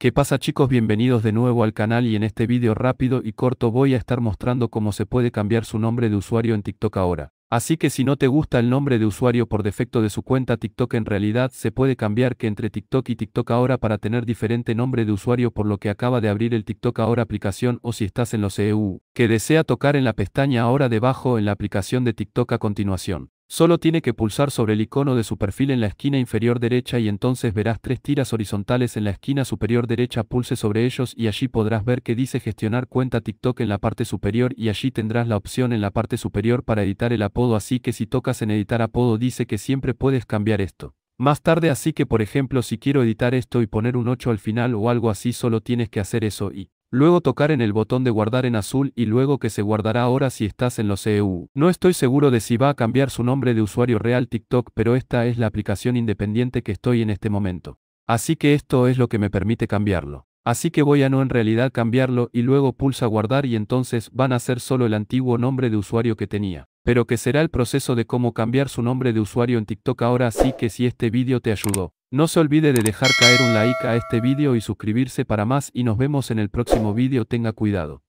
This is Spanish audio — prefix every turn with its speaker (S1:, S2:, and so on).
S1: ¿Qué pasa chicos? Bienvenidos de nuevo al canal y en este vídeo rápido y corto voy a estar mostrando cómo se puede cambiar su nombre de usuario en TikTok ahora. Así que si no te gusta el nombre de usuario por defecto de su cuenta TikTok en realidad se puede cambiar que entre TikTok y TikTok ahora para tener diferente nombre de usuario por lo que acaba de abrir el TikTok ahora aplicación o si estás en los EU, que desea tocar en la pestaña ahora debajo en la aplicación de TikTok a continuación. Solo tiene que pulsar sobre el icono de su perfil en la esquina inferior derecha y entonces verás tres tiras horizontales en la esquina superior derecha. Pulse sobre ellos y allí podrás ver que dice gestionar cuenta TikTok en la parte superior y allí tendrás la opción en la parte superior para editar el apodo así que si tocas en editar apodo dice que siempre puedes cambiar esto. Más tarde así que por ejemplo si quiero editar esto y poner un 8 al final o algo así solo tienes que hacer eso y Luego tocar en el botón de guardar en azul y luego que se guardará ahora si estás en los EU. No estoy seguro de si va a cambiar su nombre de usuario real TikTok, pero esta es la aplicación independiente que estoy en este momento. Así que esto es lo que me permite cambiarlo. Así que voy a no en realidad cambiarlo y luego pulsa guardar y entonces van a ser solo el antiguo nombre de usuario que tenía. Pero que será el proceso de cómo cambiar su nombre de usuario en TikTok ahora así que si este vídeo te ayudó. No se olvide de dejar caer un like a este vídeo y suscribirse para más y nos vemos en el próximo vídeo tenga cuidado.